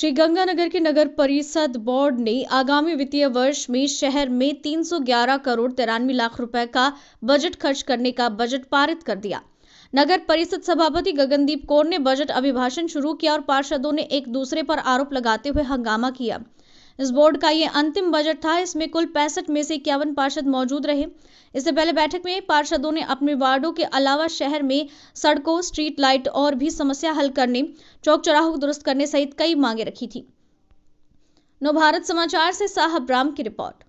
श्री गंगानगर के नगर परिषद बोर्ड ने आगामी वित्तीय वर्ष में शहर में 311 करोड़ तिरानवे लाख रुपए का बजट खर्च करने का बजट पारित कर दिया नगर परिषद सभापति गगनदीप कौर ने बजट अभिभाषण शुरू किया और पार्षदों ने एक दूसरे पर आरोप लगाते हुए हंगामा किया इस बोर्ड का ये अंतिम बजट था इसमें कुल पैंसठ में से इक्यावन पार्षद मौजूद रहे इससे पहले बैठक में पार्षदों ने अपने वार्डो के अलावा शहर में सड़कों स्ट्रीट लाइट और भी समस्या हल करने चौक चौराहों दुरुस्त करने सहित कई मांगे रखी थी नवभारत समाचार से साहब राम की रिपोर्ट